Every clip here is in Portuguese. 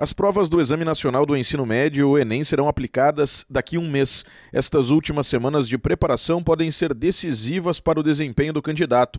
As provas do Exame Nacional do Ensino Médio, o Enem, serão aplicadas daqui a um mês. Estas últimas semanas de preparação podem ser decisivas para o desempenho do candidato.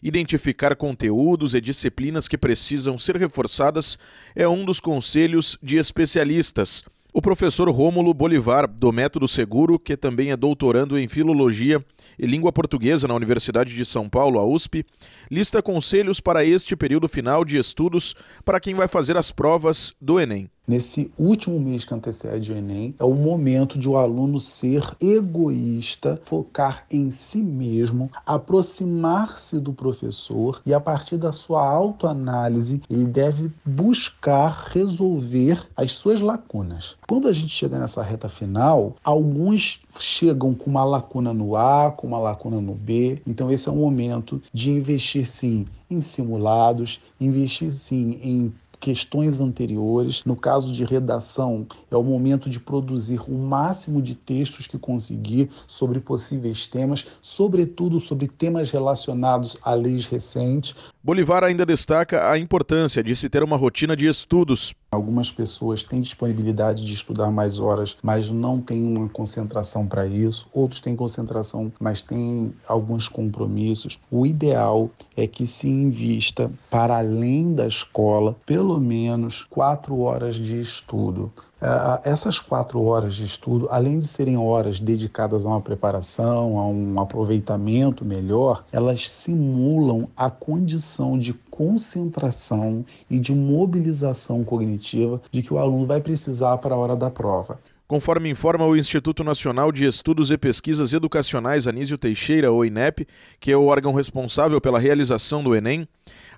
Identificar conteúdos e disciplinas que precisam ser reforçadas é um dos conselhos de especialistas. O professor Rômulo Bolivar, do Método Seguro, que também é doutorando em Filologia e Língua Portuguesa na Universidade de São Paulo, a USP, lista conselhos para este período final de estudos para quem vai fazer as provas do Enem nesse último mês que antecede o Enem, é o momento de o aluno ser egoísta, focar em si mesmo, aproximar-se do professor e, a partir da sua autoanálise, ele deve buscar resolver as suas lacunas. Quando a gente chega nessa reta final, alguns chegam com uma lacuna no A, com uma lacuna no B, então esse é o momento de investir sim em simulados, investir sim em questões anteriores. No caso de redação, é o momento de produzir o máximo de textos que conseguir sobre possíveis temas, sobretudo sobre temas relacionados a leis recentes. Bolivar ainda destaca a importância de se ter uma rotina de estudos Algumas pessoas têm disponibilidade de estudar mais horas, mas não têm uma concentração para isso. Outros têm concentração, mas têm alguns compromissos. O ideal é que se invista, para além da escola, pelo menos quatro horas de estudo. É, essas quatro horas de estudo, além de serem horas dedicadas a uma preparação, a um aproveitamento melhor, elas simulam a condição de concentração e de mobilização cognitiva de que o aluno vai precisar para a hora da prova. Conforme informa o Instituto Nacional de Estudos e Pesquisas Educacionais Anísio Teixeira, ou INEP, que é o órgão responsável pela realização do Enem,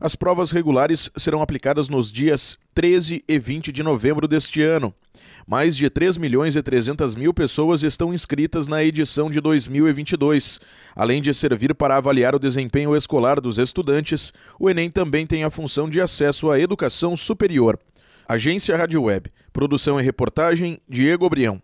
as provas regulares serão aplicadas nos dias 13 e 20 de novembro deste ano. Mais de 3 milhões e 300 mil pessoas estão inscritas na edição de 2022. Além de servir para avaliar o desempenho escolar dos estudantes, o Enem também tem a função de acesso à educação superior. Agência Rádio Web. Produção e reportagem, Diego Brião.